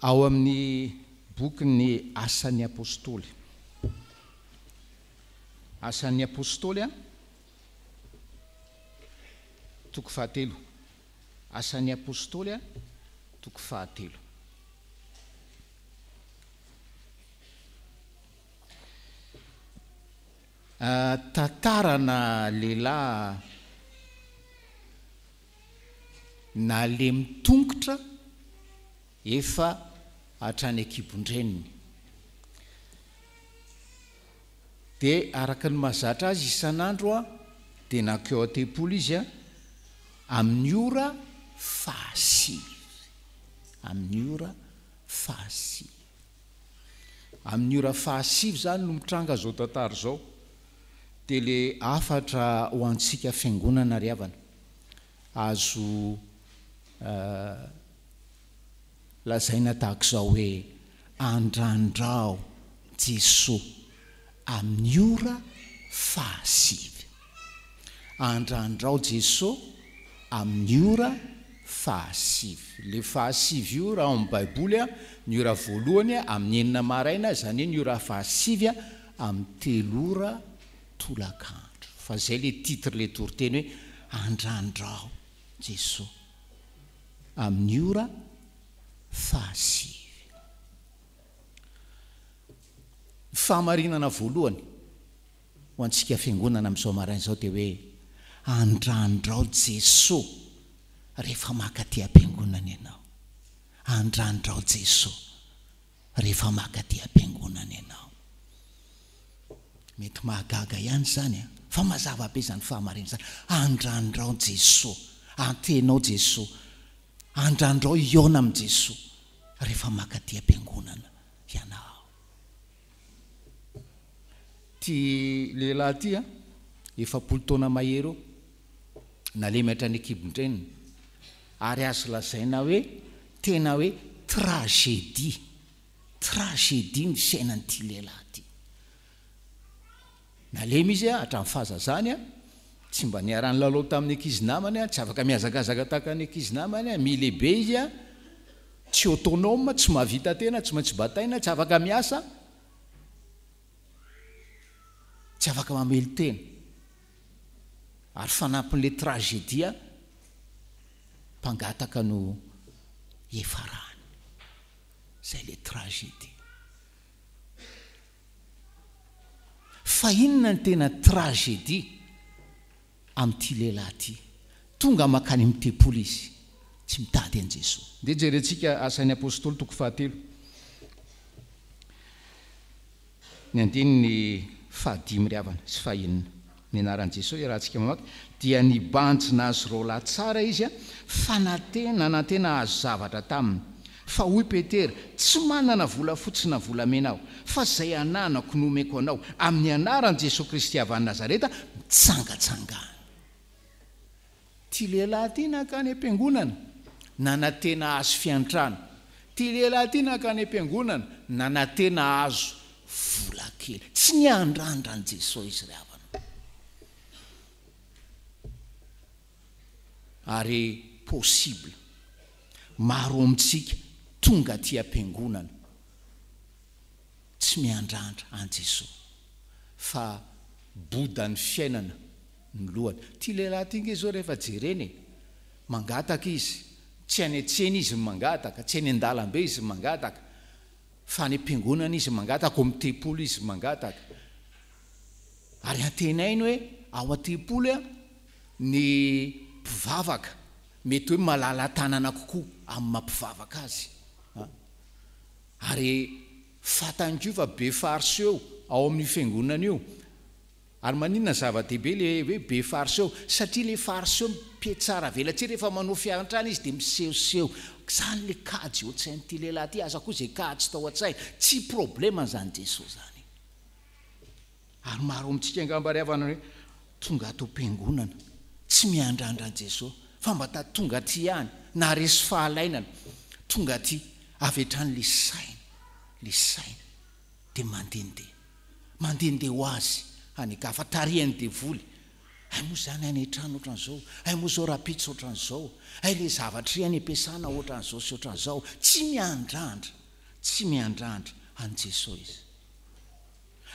ao amin'ny boky ny asan'ny apôstoly asan'ny apostoly a toko fahatelo asan'ny apostoly a toko fahatelo tantarana lehilahy na le mitongotra efa atrany ankibondreniny dia araka ny mahazatra azy isanandro a dia nakeo atepolo izy a amin'ny ora fahasiv amin'ny ora fahasiv amin'ny ora fahasivy zany no mitranga zao tantaro zao dia la afatra ho antsiaka fiangonana ryavana azo eh, lazay natahako zao hoe andrandrao jesosy amin'ny ora fahasivy andrandrao jesosy amin'ny ora fahasivy le fahasivy io rahao amin'y baiboly a ny ora voalohanya amin'ny enina maraina zany he ny oraha fahasivy a amin'y telora tolakandro fa zay la titra lay toriteny hoe andrandrao jesosy amin'ny ora nyfahamarinana voalohany ho antsika fiangonana amin'zaomarainy zao dia hoe andrandrao jesosy rehefa makatiam-piangonana anao andrandrao jesosy rehefa makadiam-piangonana ianao mety mahagaga ihany zany a fa mazavabe zany fahamarinana zany andrandrao jesosy antenao jesosy andrandrao iona amin' jesosy rehefa makaty am-piangonana ianao ty lehilahy aty a ah, efa polotona maher eo nale matra any akibondrenina ary azo lazaina hoe tena hoe tragedia tragedia ny fsainanyity lehilahy ty nalemy izy a ah, hatran'ny fahza zany a ah, tsy mba niarany laloha tamin'ny kizinamany a tsy afaka mihazakazaka taka ny kizinamany a milehibe izy a tsy outonoma tsy mahavita tena tsy maintsy bataina tsy afaka miasa tsy afaka mamelo tena ary fanampin'la tragedia mpangataka no efaraany zay la tragedia fa inona ny tena tragedia amin'ty lehilahy ty tonga makany mitepoly izy tsy iay an'jesosdia nbanjina azy ro lahytsara izy a fanatena nantena azo zavatra taminy fa hoy petera tsy manana volafotsina vola menao fa zay ananako nomeko anao amin'ny anaran' jesosy kristy avanynazareta mitsangatsangany tya lehilahy aty nankany am-piangonana nanan tena azo fiantrana tya lehilahy aty nankany ampiangonana nanan tena azo vola kely tsy miandrandra an' jesosy izy rahavana ary possibla maro amintsika tonga ty ampiangonana tsy miandrandra an'jesosy fa bodan'ny fiainana ilohanty lelahy nga izao rehfajereny e. mangataka izy tsy anytseny izy aataka tsy anydalabe izy mangataymnonan iatoiiho ayeyhomaaanyko fa befareo ao amin'ny fingonanyio ary manina ny zava-dehibe le e be fariseo satria le fariseo petsara velatsi rehefa manao fiantrana izy de misehoseho zany le kajotsain' ty lehlahy ty asako zay kaotao an-tsai tsy problemanzanyjesosy zanyyr mitsika gambaraana ayhoe tonga atao m-piangonana tsy miandrandranjesosy fa mba ta tonga ty hany nahresy fahalainana tonga ty avytranyle saina le saina de mandendeha mandendeaho azy ayka afatariany devoly ay moa zany anyitrana oatan'zao ay moa zao rahapitsyoatran'zao ay le zavatraiany ampiasana oatra an'izao syotran'zao tsy miandrandra tsy miandrandra anjesos iz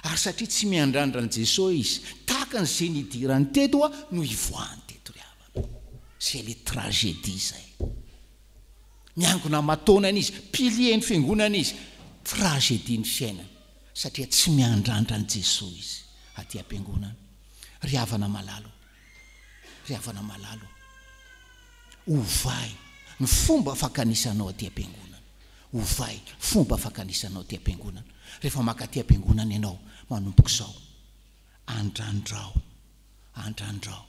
ay satria tsy miandrandra anjesosy izy taka nyze niirany teto a no ioany teto a zay le tragedi zay iangonaaonanyizy pilieny fangonana izy tragedi ny fiainany satria tsy miandrandra njesos izy atyampiangonana ry avana malalo ry havana malalo ovahy ny fomba afaka nisanao atyam-piangonana ovay y fomba afaka nisanao aty am-piangonana rehefa makaty am-piangonana ianao manomboka izao andrandrao andrandrao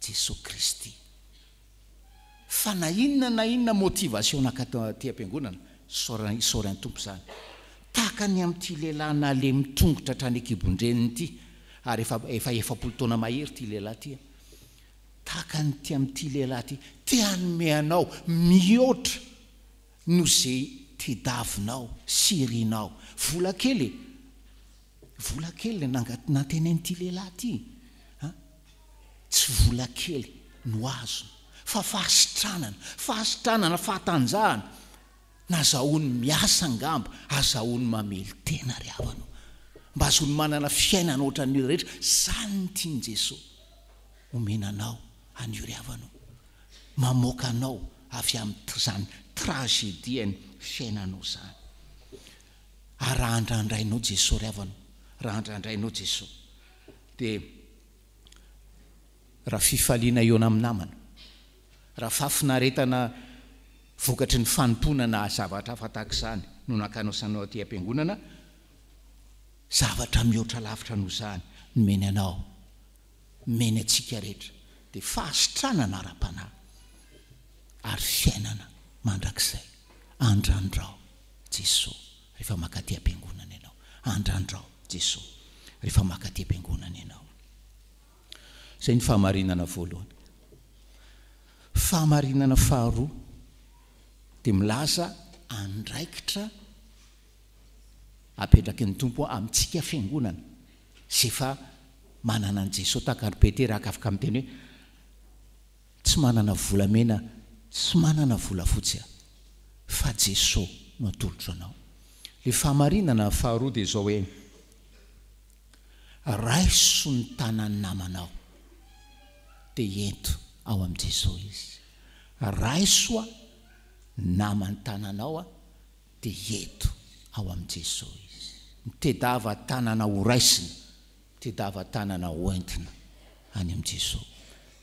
jesosy kristy fa na inona na inona motivation naka atyam-piangonana ssory an'ny tompo zany tahaka ny ami'ity lehilahynale mitongotrahatra ny akibondreninyity ary faefa efapolo toana mahery ty lehilahy ty a taaka n'ty amin'n'ity lehilahy ty ti anomeanao mihoatra noo zay tidavinao syrianao vola kelye vola kely la nanga natenan'ity lahilahy atyan tsy vola kely no azona fa faasitranana fahasitranana fahatanjahana nazahoany miasangambo azahoany mamely tena ry avanao mba azolo manana fiainana ohatra anyo rehetra zany notiany jesosy homenanao anio ry avanao mamoakanao avy ami' zany tragediany fiainanao zany ary raha andraindrainao jesos ry avanao raha andrandrainao jesosy dia raha fifaliana eonami'nnamana raha fahfinaretana vokatry ny fanomponana zavatra afatahaka izany no nankanosanao aty ampiangonana zavatra mihoatra lavitra noho zany nomeny anao nomeny antsiaka rehetra dia fahasitranana ara-panahy ary fiainana mandrak'izay andrandrao jesosy rehefa makatiam-piangonana ianao andrandrao jesosy rehefa makatiam-piangonana ianao izay ny fahamarinana voalohana fahamarinana faharoa dia milaza andraikitra apetraky ny tompo amintsika fiangonana zay fa manana n' jesosy takarypetera ak afaka min' teny hoe tsy manana vola mena tsy manana vola fotsy a fa jesosy moatolotro anao le fahainana faharoadia zao hoe raiso ny tanany namanao dia eto ao amn' jesosy izy raiso a naman'ny tananao a dia ento ao amn'jesosy iz mitedava tanana horaisiny mtedava tanana hontina any amin'jesosy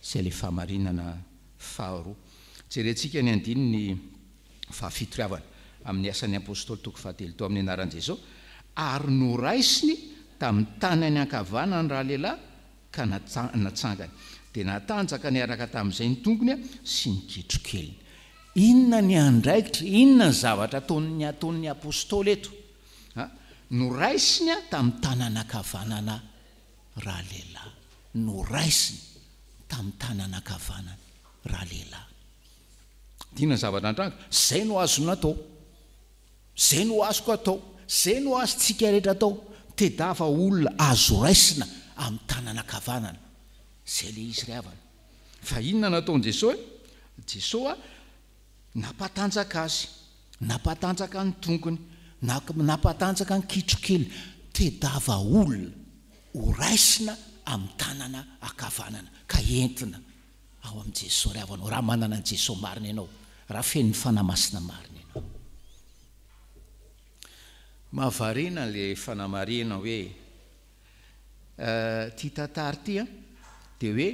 sy lay fahamarinana fahoroa jerentsika ny andininy fahafitoriavana amin'ny asan'ny apostoly toko fahatelo to amin'ny anaran'jesosy ary noraisiny tami'ny tanyny ankavana ny raha lehilahy ka natsangany dia natanjaka nyaraka tamin'izay ny tokony a sy niketrokeliny inona ny andraikitra inona ny zavatra atony ataon'ny apostoly eto no raisinya tamin'ny tananakavanana raha lehilahy no raisina tamin'ny tanana kavanana raha lehilahy dina ny zavatra ny tranika zay no azonatao izay no azoko atao izay no azo tsikarehetra atao tidava olona azo raisina amin'ny tanana kavanana zay lay izy ry avana fa inona nataon' jesosy e jesos a napatanjaka azy napatanjaka ny tonkony nanapatanjaka ny kitsokely tidava olona horaisina amin'ny tanana akavanana ka entina ao amin'n jesos ryh avanao raha manana an jesosy marina ianao raha fenyny fanamasina marina ianao ahana lay fanamarena hoe eh, ti tantary ty a dia hoe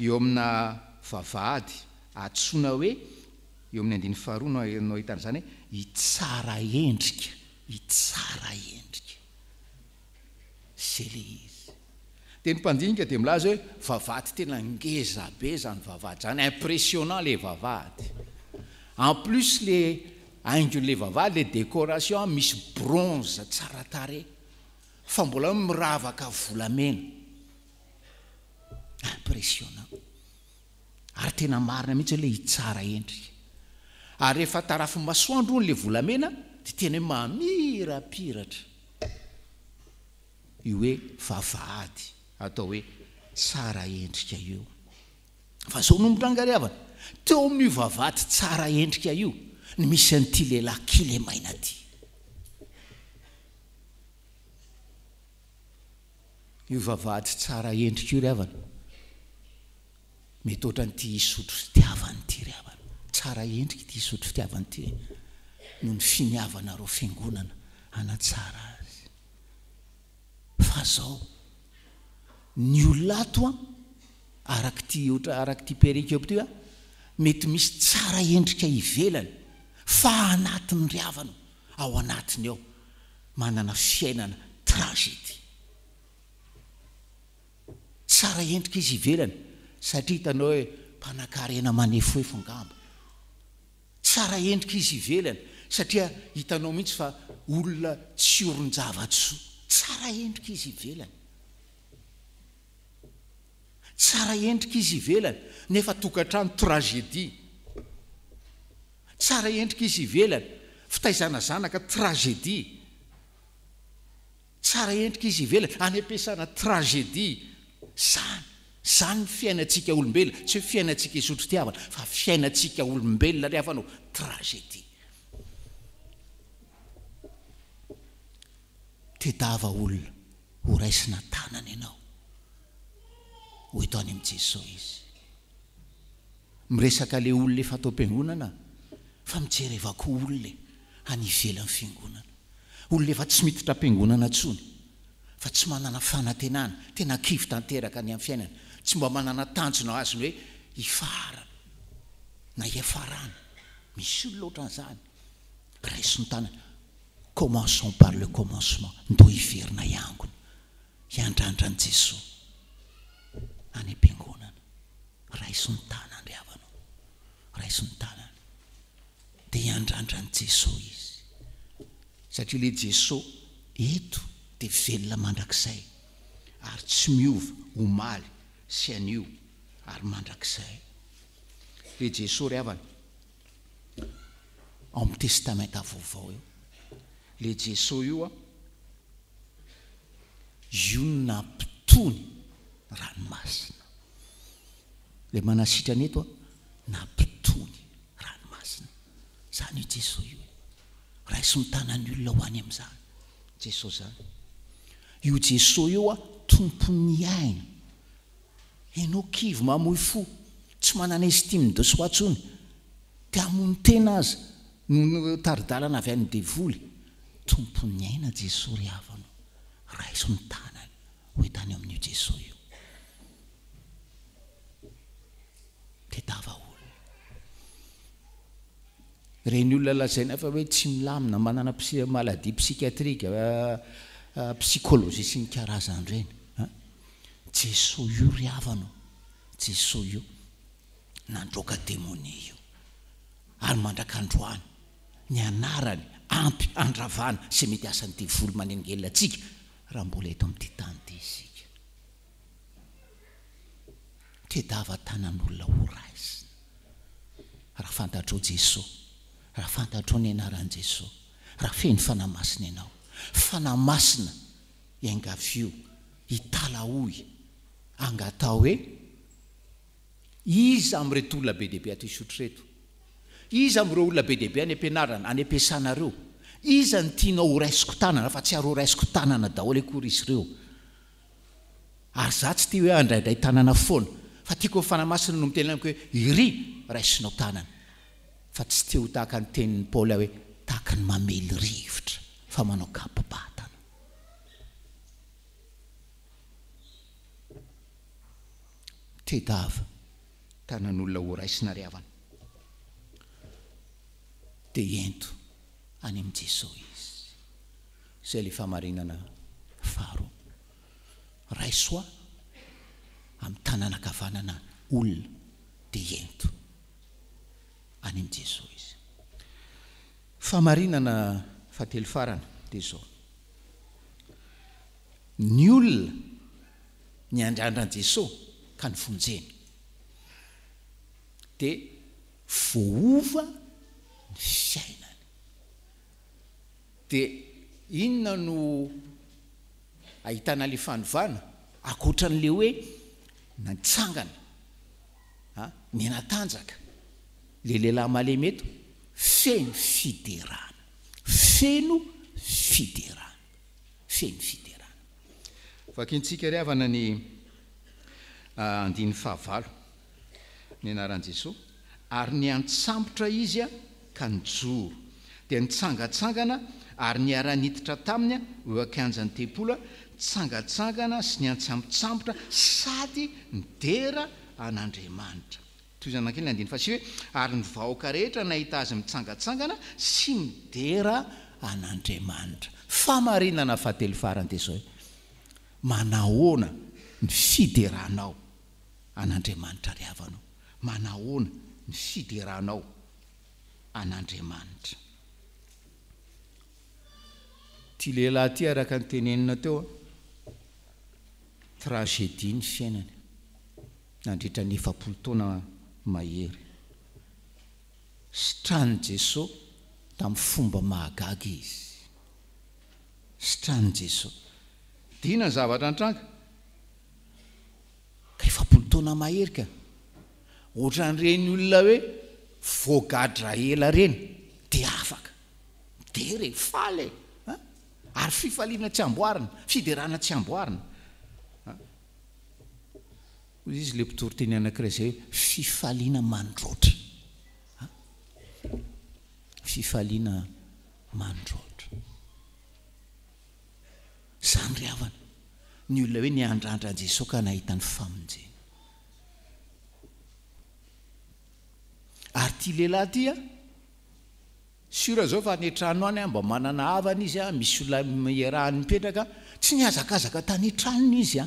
eo amina vavady atsona hoe eo ami'ny andiny faharoa nono ahitany izany hoe hitsara endrika itsara endrika zay le izy teny mpandinika di milaza hoe vavaty tena ngezabe zany vavaty zany impressionnant ley vavaty en plus le aingonla vavady le décoration misy bronze tsara tare fa mbola miravaka volamena impressionant ary tena marina mihitsy h le itsara endrika ary rehefa tarafo masoandrony lay volamena tenahoe mamirapiratra io hoe vavady atao hoe tsara endrika io fa zao nombotra angariavana teo amin'io vavady tsara endrika io ny misy an'ity lehilahy kilemaina aty io vavahady tsara endrika io ry avana mety ohatranyity hisotro fitiavany ity ryavana tsara endrika ty hisotro fitiavany ity ey noho ny finiavanareo fiangonana ana tsara azy fa zao ny olnato a araky ty otra- araky tya piarekaob ty a mety misy tsara endrika ivelany fa anati ny ryavana ao anatiny ao manana fiainana trangety tsara endrika izy ivelany satria hitanao hoe mpanakarena manefohefongambo tsara endrika izy ivelany satria hitanao mihitsy fa olona tsy oron-javatsoa tsara endrika izy ivelany tsara endrika izy ivelana nefa tokantrano tragédia tsara endrika izy ivelany fitaizana zanaka tragedia tsara endrika izy ivelana any ampiasana tragedia zany zany ny fiainantsika olombelona tsy hoe fiainantsika hizotro tiavana fa fiainantsika olombelona ry afanao tragedia tetava olona ho raisina tanana ianao hoe toany amin' jesosy izy miresaka ley olona efatao m-piangonana fa mijerevako olona hanyvela n'nyy fingonana olona efa tsy mititram-piangonana ntsony fa tsy manana fanantenana tena kivy tanteraka ny amin'ny fiainana tsy mba manana tanjonao azy ny hoe ifarana na iafarana misy olo loatra an' izany raisiny tanana commenson par le commencement ndo hiverina iangona iandrandrany jesosy any ampiangonana raisonytanandry avanao ra isontanany dea hiandrandrany jesosy izy satria le jesosy hito de velona mandrakzay ary tsy miova omaly sy an'io ary mandrak'zay le jesos ry havana aoam'nytestamenta vaovao io la jesosy io a ion nampitony ranomasina la manasitra any eto a nampitony ranomasina zany io jesosy io rayi somitana ny olona ho any ami'izany jesos zany io jesos io a tompo ny aina anao kivo mamoy fo tsy manana estime de soatsony dia amony tena azy n taridalana avy ainn devoly tompo nyaina jesosy ryavanao raha iso mitanany hoetany o amin'n'io jesos io ttava olona reny olona lazaina efa hoe tsy milamina manana maladia psikiatrika eh, eh, psikôloji sy ny karazan reny jesosy io ry havana jesosy io nandroka demôni io ary mandraka androany ny anarany ampy andravana sy mety asanydi volo many angeloa antsika raha mbola eto amin'ty tany ty zika tedava tana amin'nyolona ho ra izy raha fantatreo jesosy raha fantatraeo nyanaran' jesosy raha feny fanahymasina ianao fanamasina iaingavio hitalaoy angatao hoe izy am'yrety olona be dehibe atysotra reto iza m'reo olona be deibe any ampianarana any apiasanareo iza nytianao horaisiko tanana fa tsy aro raisiko tanana dahol ekor izy reo ary za tsy ty hoe andraidray tanana foana fa tiako nyfanamasina no mtela amko hoe iy asinaotn fa tsy teho tahakanytenny poly ah oe tahny aey ivotra naotnn'olona aisinaana dia ento any ami' jesos izy zay lay fahmarinana faro ray soa amin'nytanànakavanana olona dia ento any amin' jesosy izy fahamarinana fatelo farana dia zao ny olona ny andrandran jesosy ka ny vonjeny dia voova fi ainany dia inona no ahitana ila fanovana akoatran'ley hoe natsangana a ny natanjaka lay lehilahy malemeto feno fiderana feno fiderana feno fiderana vaki ntsikary havana ny andiny fahavalo ny anarani jesosy ary ny antsambotra izy a ka ny joro dia nytsangatsangana ary ny ara-nititra taminy a oakianja ny tepoloa nytsangatsangana sy ny antsambotsambotra sady midera an'andriamanitra toy izanakely n andindna fa sy hoe ary ny vahoaka rehetra nahita azy mitsangatsangana sy midera an'andriamanitra famarinana fahatelofaran dea zao hoe manahoana ny fideranao an'andriamanitra ry havanao manahoana ny fiderahnao aadamta ty lehilahy ty araka nytenenina teo a tragedia ny fiainany nandritrany efapolotaoana mahery sy trany jesosy tamin'ny fomba mahagaga izy sy trany jesos d ina ny zavatra nytranga ka efapolo taona mahery ka oatra nyireny olona hoe voagadra ela ireny dia afaka dere fale ary fifaliana tsy amboarina fiderana tsy amboarina ozy izy la pitoryteny anankira zay hoe fifaliana mandrotra fifaliana mandrotra zany ry havana ny olona hoe niandrandran jesosy ka nahita n'ny famonje ary ty lehilahy tya sra zao fa ntranno any mba manana avana izya misy olona mahn'nymipetraka tsy niazakazaka tany tranony izy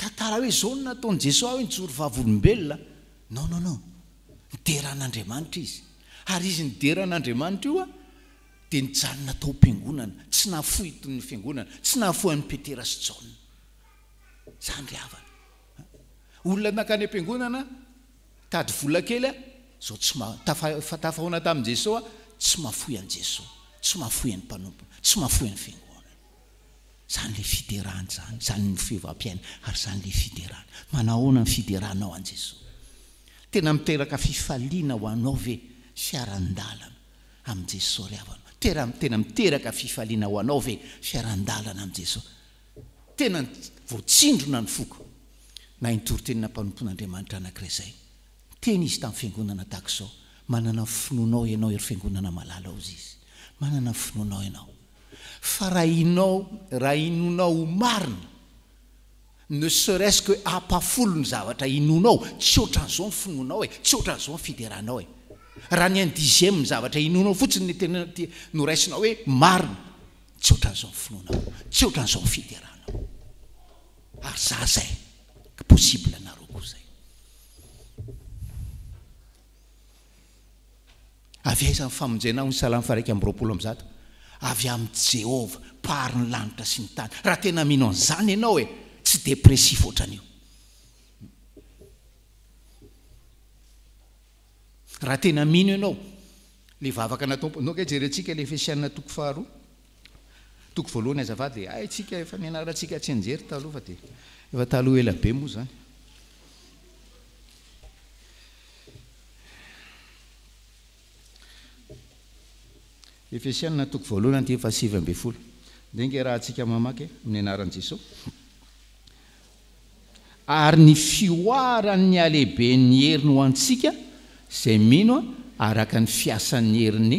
tatra hoe anynataonjesos hoenjoryoenaeanaairaydean'adamanitrad nanonataompnonana tsy nahfohitny fiangonana tsy nahafohan'nypetera sy aolona nankany ampiangonana tady vola kelya zao tsytafahoana tamin'i jesosa tsy mafoyan' jesosy tsy mafoyan'ny mpanompona tsy mafoyan'ny fingona zany le fiderana zany zany mifevam-pi aina ary zany le fiderana manahona ny fideranao ajesosy tena miteraka fifaliana ho anao ve fiarandalana am'jesos ry avanao tena miteraka fifaliana ho anao ve fiarandalana am' jesosy tena voatsindrona ny foka na ntoritenina mpanompon'andriamanitra anakiray zay tena izy tamin'ny fiangonana takozao manana nyfinoanao ianao ery fiangonana malala ao zy izy manana nyfinoanao anao fa raha inao raha inonao ho marina ne seraise que apafolo ny zavatra inonao tsy otran' zao myfinoanao e tsy oatran' izao mifiderahanao e raha ny an disieme ny zavatra inonao fotsiny ntenat noraisinao hoe marina tsy otran'izao mifinoanao tsy oatran' zao mifiderahanao ary za zaay possible avy aizanyfamonjenao nysalamy faraiky airoapolo am'zato avy ami' jehova pary ny lanitra sy ny tany raha tena mino anzany ianao e tsy depressie fotranio raha tena mino ianao le vavaka natompono ka jeryantsika le fasianna toko faharoa toko voalohany azava le a tsika efa nianarantsika tsy anjery taloha fa de efa taloha elabe moa zany efsianna toko voalohana ti fahsivyambe folo ndeinge raha antsika mamaky amin'ny anarani jesosy ary ny fioaranny alehibe'ny heriny ho antsiaka izay mino a araka ny fiasan'ny herin'ny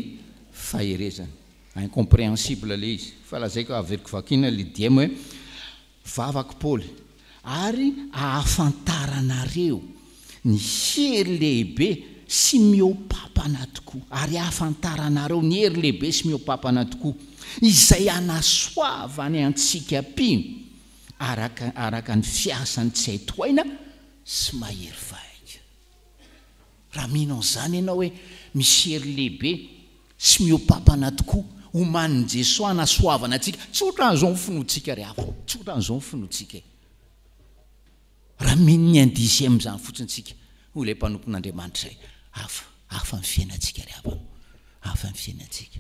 faherezany aincompréhensible le izy fa lazayko averikovakina la diam hoe vavakypaoly ary ahafantaranareo ny hery lehibe sy mihopapana tokoa ary hahafantaranareo ny hery lehibe sy mihopapana tokoa izay anasoavany antsika mpiny aak araka ny fiasany tsy hay too aina sy mahery vahika raha mihinao zany ianao hoe misy hery lehibe sy mihopapana tokoa homann' jesosy anasoavana antsika ts otra aan'izao myfinoatsika rya ts otran'zao nyfinoatsika e. raha mihinony andisimzany fotsintsika olay mpanompon'andriamanitrazay e. faafa fiainatsika rehaao afa fiainatsika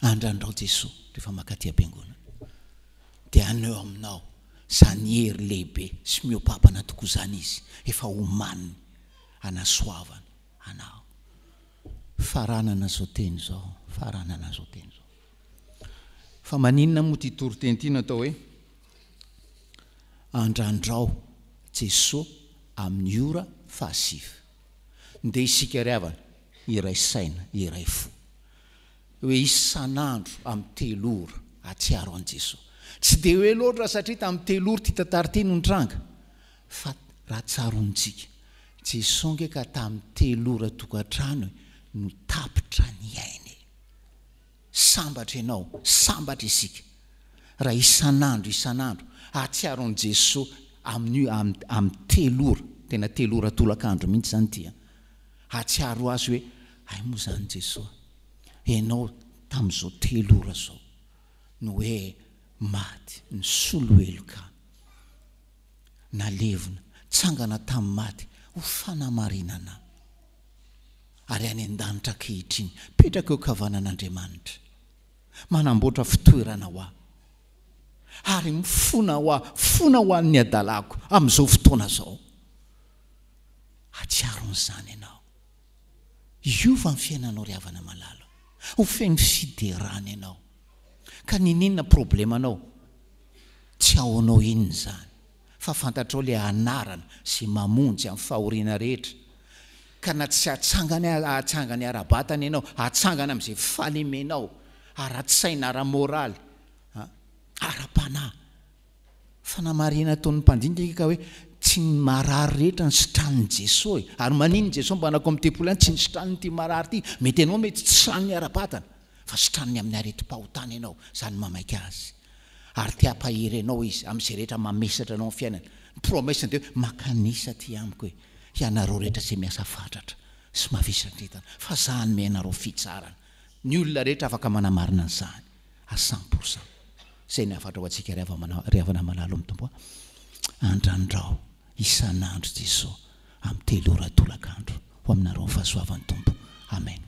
andrandrao jesosy rehefa makaty am-piangonaa dia aneo aminao zany hery lehibe sy mihopapana toko zany izy efa homaniny anasoavana anao farananazao teny zao farahananazao teny zao fa maninona mo ty tory ten ty natao hoe andrandrao jesos an'y ora fa a nde isika ryavana iray saina iray fo hoe isan'andro ami'y telora atsiaro an' jesosy tsy de hoeloatarah satria tamin'y telory ty tantari te nontranga fa raha tsaronyntsika jesos nge ka tamin'ny telora tokantrano e no tapitra ny haina e sambatra ianao sambatra isika raha isanandro isan'andro atsiaro ani jesosy amin'io amin'y telora tena telora toloakandro mihitsy zany tya atsiaro azy hoe ai moa izany jesosa ianao tamin'izao telora zao no hoe maty ny solo helo ka nalevina tsangana tamin'ny maty ho fanamarinanay ary any an-danitra kehitriny petraka eo kavana an'andriamanitra manamboatra fotoerana ho ao ary mifona ho a fona ho an'ny adalako amn'izao fotoana zao atsiaro n'izany ianao io va n fiainanao ryhavana malalo ho feno fiderany ianao ka nininona problema anao tsy ahonao iny ny zany fa fantatrao ila hanarana zay mamonjy amin'n fahoriana rehetra ka na tsy atsangana ahatsanga ny arabatana ianao atsangana ami'izay falemenao aryatssainaramoraly tomnoe ty nyyrehetra ny sitrannyjesos e. ay mninnyjeso mba na teol any tsy nstranytayty mety anao mety say stranny ami'ny arety-pahotany anao zany mamaia azy ay tahnao izy amzay reetra mamesatra anao yfiainan reyeo aaisaty ao e anareo rehetra zay iaara y ne aina nzahny acent pourcent zay ny afandraho antsika aaarehavanay malalo amin tomboa andrandrao isan'andro jesos amin'yteloratolakandro ho aminareo nyfahasoavan'ny tombo amen